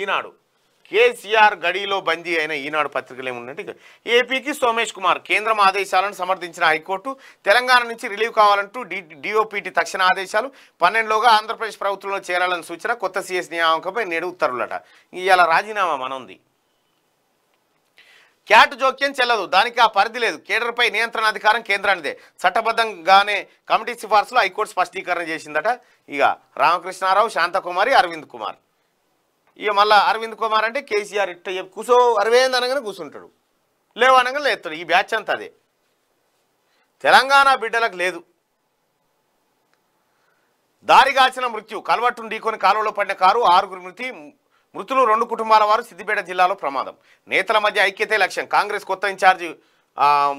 ఈనాడు కేసీఆర్ గడిలో బందీ అయిన ఈనాడు పత్రికలు ఏముందంటే ఏపీకి సోమేష్ కుమార్ కేంద్రం ఆదేశాలను సమర్థించిన హైకోర్టు తెలంగాణ నుంచి రిలీవ్ కావాలంటూ డిఓపిటి తక్షణ ఆదేశాలు పన్నెండులోగా ఆంధ్రప్రదేశ్ ప్రభుత్వంలో చేరాలని సూచన కొత్త సీఎస్ నియామకంపై నేడు ఉత్తర్వులట ఇవాళ రాజీనామా మనంది క్యాట్ జోక్యం చెల్లదు దానికి ఆ పరిధి లేదు కేడర్పై నియంత్రణ అధికారం కేంద్రానిదే చట్టబద్ధంగానే కమిటీ సిఫార్సులో హైకోర్టు స్పష్టీకరణ చేసిందట ఇక రామకృష్ణారావు శాంతకుమారి అరవింద్ కుమార్ ఇక మళ్ళీ అరవింద్ కుమార్ అంటే కేసీఆర్ ఇట్ట కూసో అరవింద్ అనగానే కూర్చుంటాడు లేవు అనగానే లేస్తాడు ఈ బ్యాచ్ అంతా అదే తెలంగాణ బిడ్డలకు లేదు దారిగాచిన మృత్యు కలవట్టును ఢీకొని కాలువలో పడిన కారు ఆరుగురు మృతి మృతులు రెండు కుటుంబాల వారు సిద్దిపేట జిల్లాలో ప్రమాదం నేతల మధ్య ఐక్యతే లక్ష్యం కాంగ్రెస్ కొత్త ఇన్ఛార్జి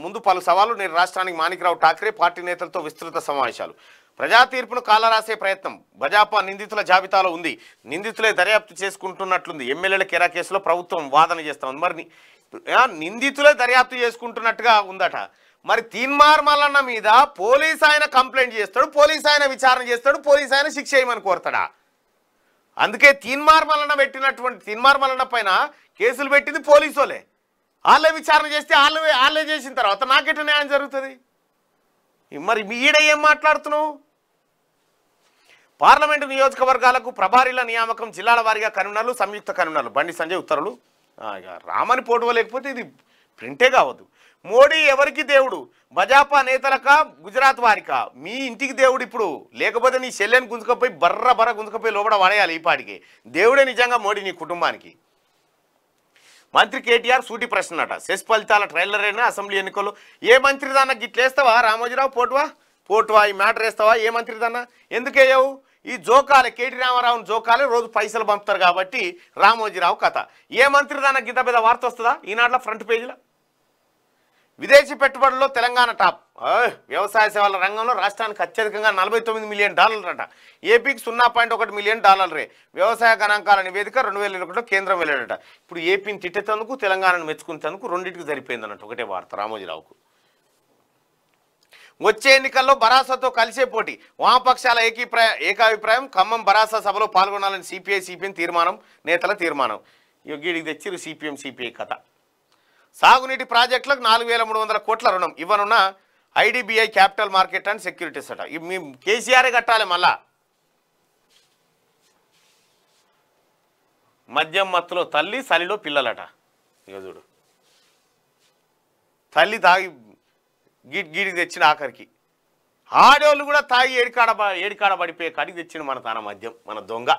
ముందు పలు సవాళ్లు నేను రాష్ట్రానికి మాణిక్రావు ఠాక్రే పార్టీ నేతలతో విస్తృత సమావేశాలు ప్రజా తీర్పును కాలరాసే ప్రయత్నం భజాపా నిందితుల జాబితాలో ఉంది నిందితులే దర్యాప్తు చేసుకుంటున్నట్లుంది ఎమ్మెల్యేల కెరా కేసులో ప్రభుత్వం వాదన ఉంది మరి నిందితులే దర్యాప్తు చేసుకుంటున్నట్టుగా ఉందట మరి తీన్మార్ మల్లన్న మీద పోలీస్ ఆయన కంప్లైంట్ చేస్తాడు పోలీస్ ఆయన విచారణ చేస్తాడు పోలీస్ ఆయన శిక్ష చేయమని కోరతాడా అందుకే తీన్మార్ మల్లన్న పెట్టినటువంటి తీన్మార్ మల్లన్న పైన కేసులు పెట్టింది పోలీసులే వాళ్ళే విచారణ చేస్తే వాళ్ళే వాళ్ళే చేసిన తర్వాత నాకెట్లా న్యాయం జరుగుతుంది మరి మీ ఏం మాట్లాడుతున్నావు పార్లమెంటు నియోజకవర్గాలకు ప్రభారీల నియామకం జిల్లాల వారీగా కనునలు సంయుక్త కనునలు బండి సంజయ్ ఉత్తర్వులు రామని లేకపోతే ఇది ప్రింటే కావద్దు మోడీ ఎవరికి దేవుడు బజాపా నేతలక గుజరాత్ వారిక మీ ఇంటికి దేవుడు ఇప్పుడు లేకపోతే నీ చెల్లెని గుంజుకపోయి బర్ర బర్ర గుంజుకపోయి లోపల వాడేయాలి ఈ పాటికి దేవుడే నిజంగా మోడీ నీ కుటుంబానికి మంత్రి కేటీఆర్ సూటి ప్రశ్న అట సెస్ ఫలితాల ట్రైలర్ అయినా అసెంబ్లీ ఎన్నికలు ఏ మంత్రి దాన్న గిట్లేస్తావా రామోజీరావు పోటువా పోటువా ఈ మ్యాటర్ వేస్తావా ఏ మంత్రి దాన్న ఎందుకేయవు ఈ జోకాలు కేటీ రామారావుని జోకాలే రోజు పైసలు పంపుతారు కాబట్టి రామోజీరావు కథ ఏ మంత్రి దాని గిద్ద పెద్ద వార్త వస్తుందా ఈనాటిలో ఫ్రంట్ పేజీలో విదేశీ పెట్టుబడుల్లో తెలంగాణ టాప్ వ్యవసాయ సేవల రంగంలో రాష్ట్రానికి అత్యధికంగా నలభై తొమ్మిది మిలియన్ డాలర్లట ఏపీకి సున్నా పాయింట్ ఒకటి మిలియన్ డాలర్లే వ్యవసాయ గణాంకాల నివేదిక రెండు వేల ఇరవైలో కేంద్రం వెళ్ళాడట ఇప్పుడు ఏపీని తిట్టేందుకు తెలంగాణను మెచ్చుకునేందుకు రెండింటికి సరిపోయిందన్నట్టు ఒకటే వార్త రామోజీరావుకు వచ్చే ఎన్నికల్లో బరాసతో కలిసే పోటీ వామపక్షాల ఏకీప్రాయ ఏకాభిప్రాయం ఖమ్మం బరాస సభలో పాల్గొనాలని సిపిఐ సిపిఎం తీర్మానం నేతల తీర్మానం యోగిడికి తెచ్చిరు సిపిఎం సిపిఐ కథ సాగునీటి ప్రాజెక్టులకు నాలుగు వేల మూడు వందల కోట్ల రుణం ఇవ్వనున్న IDBI capital market and securities అట ఇవి కేసీఆర్ కట్టాలి మళ్ళా మద్యం మత్తులో తల్లి సలిలో పిల్లలట యోధుడు తల్లి తాగి గీడి గీడికి తెచ్చిన ఆఖరికి ఆడోళ్ళు కూడా తాగి ఏడికాడ ఏడికాడ పడిపోయే కాడికి తెచ్చిన మన తన మద్యం మన దొంగ